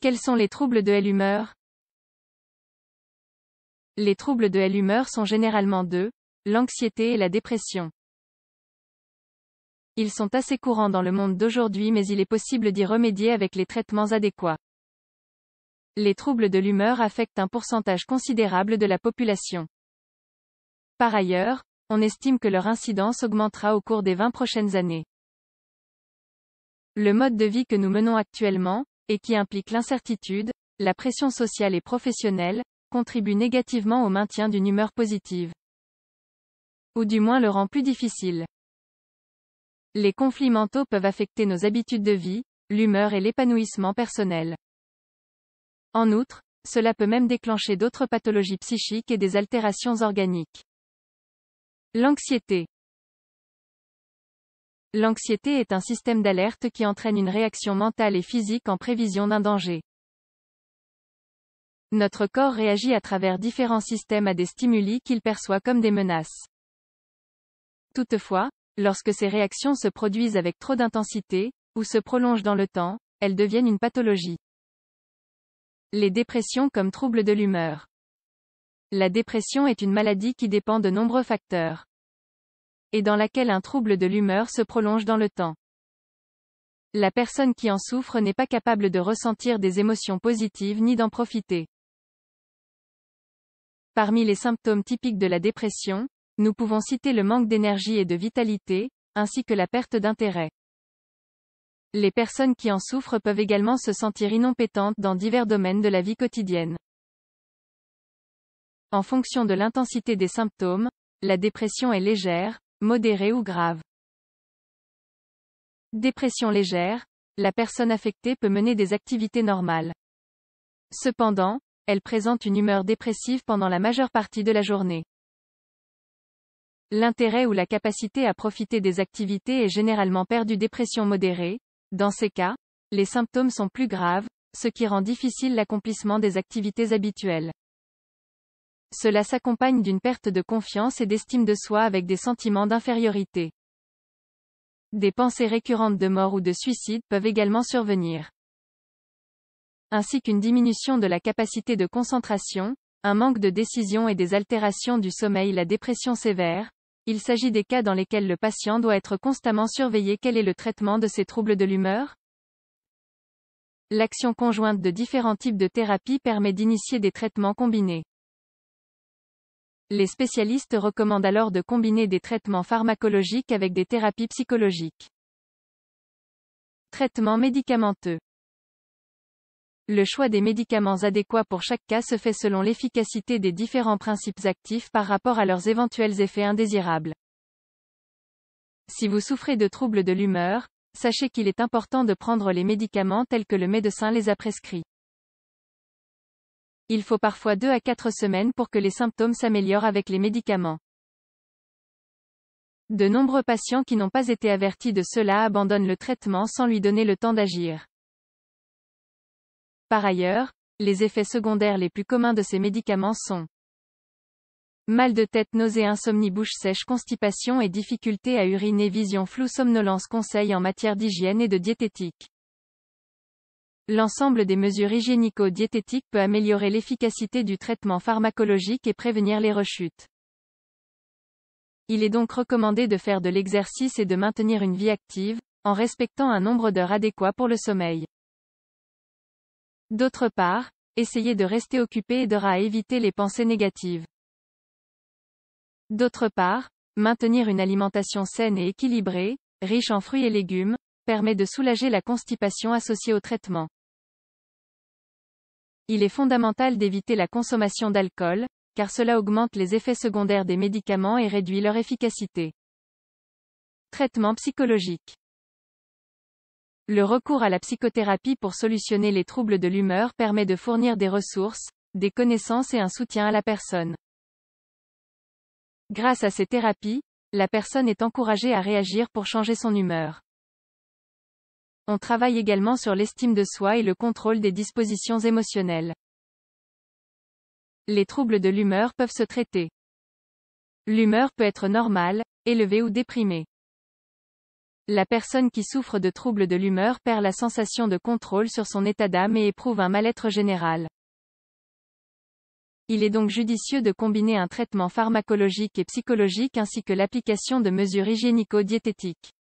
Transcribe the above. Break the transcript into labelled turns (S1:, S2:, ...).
S1: Quels sont les troubles de l'humeur Les troubles de l'humeur sont généralement deux, l'anxiété et la dépression. Ils sont assez courants dans le monde d'aujourd'hui mais il est possible d'y remédier avec les traitements adéquats. Les troubles de l'humeur affectent un pourcentage considérable de la population. Par ailleurs, on estime que leur incidence augmentera au cours des 20 prochaines années. Le mode de vie que nous menons actuellement, et qui implique l'incertitude, la pression sociale et professionnelle, contribue négativement au maintien d'une humeur positive. Ou du moins le rend plus difficile. Les conflits mentaux peuvent affecter nos habitudes de vie, l'humeur et l'épanouissement personnel. En outre, cela peut même déclencher d'autres pathologies psychiques et des altérations organiques. L'anxiété. L'anxiété est un système d'alerte qui entraîne une réaction mentale et physique en prévision d'un danger. Notre corps réagit à travers différents systèmes à des stimuli qu'il perçoit comme des menaces. Toutefois, lorsque ces réactions se produisent avec trop d'intensité, ou se prolongent dans le temps, elles deviennent une pathologie. Les dépressions comme troubles de l'humeur. La dépression est une maladie qui dépend de nombreux facteurs et dans laquelle un trouble de l'humeur se prolonge dans le temps. La personne qui en souffre n'est pas capable de ressentir des émotions positives ni d'en profiter. Parmi les symptômes typiques de la dépression, nous pouvons citer le manque d'énergie et de vitalité, ainsi que la perte d'intérêt. Les personnes qui en souffrent peuvent également se sentir inompétentes dans divers domaines de la vie quotidienne. En fonction de l'intensité des symptômes, la dépression est légère, modérée ou grave. Dépression légère, la personne affectée peut mener des activités normales. Cependant, elle présente une humeur dépressive pendant la majeure partie de la journée. L'intérêt ou la capacité à profiter des activités est généralement perdu dépression modérée. Dans ces cas, les symptômes sont plus graves, ce qui rend difficile l'accomplissement des activités habituelles. Cela s'accompagne d'une perte de confiance et d'estime de soi avec des sentiments d'infériorité. Des pensées récurrentes de mort ou de suicide peuvent également survenir. Ainsi qu'une diminution de la capacité de concentration, un manque de décision et des altérations du sommeil, la dépression sévère. Il s'agit des cas dans lesquels le patient doit être constamment surveillé. Quel est le traitement de ces troubles de l'humeur L'action conjointe de différents types de thérapies permet d'initier des traitements combinés. Les spécialistes recommandent alors de combiner des traitements pharmacologiques avec des thérapies psychologiques. Traitements médicamenteux. Le choix des médicaments adéquats pour chaque cas se fait selon l'efficacité des différents principes actifs par rapport à leurs éventuels effets indésirables. Si vous souffrez de troubles de l'humeur, sachez qu'il est important de prendre les médicaments tels que le médecin les a prescrits. Il faut parfois 2 à 4 semaines pour que les symptômes s'améliorent avec les médicaments. De nombreux patients qui n'ont pas été avertis de cela abandonnent le traitement sans lui donner le temps d'agir. Par ailleurs, les effets secondaires les plus communs de ces médicaments sont mal de tête, nausée, insomnie, bouche sèche, constipation et difficulté à uriner, vision floue, somnolence, conseils en matière d'hygiène et de diététique. L'ensemble des mesures hygiénico-diététiques peut améliorer l'efficacité du traitement pharmacologique et prévenir les rechutes. Il est donc recommandé de faire de l'exercice et de maintenir une vie active, en respectant un nombre d'heures adéquat pour le sommeil. D'autre part, essayer de rester occupé aidera à éviter les pensées négatives. D'autre part, maintenir une alimentation saine et équilibrée, riche en fruits et légumes, permet de soulager la constipation associée au traitement. Il est fondamental d'éviter la consommation d'alcool, car cela augmente les effets secondaires des médicaments et réduit leur efficacité. Traitement psychologique. Le recours à la psychothérapie pour solutionner les troubles de l'humeur permet de fournir des ressources, des connaissances et un soutien à la personne. Grâce à ces thérapies, la personne est encouragée à réagir pour changer son humeur. On travaille également sur l'estime de soi et le contrôle des dispositions émotionnelles. Les troubles de l'humeur peuvent se traiter. L'humeur peut être normale, élevée ou déprimée. La personne qui souffre de troubles de l'humeur perd la sensation de contrôle sur son état d'âme et éprouve un mal-être général. Il est donc judicieux de combiner un traitement pharmacologique et psychologique ainsi que l'application de mesures hygiénico-diététiques.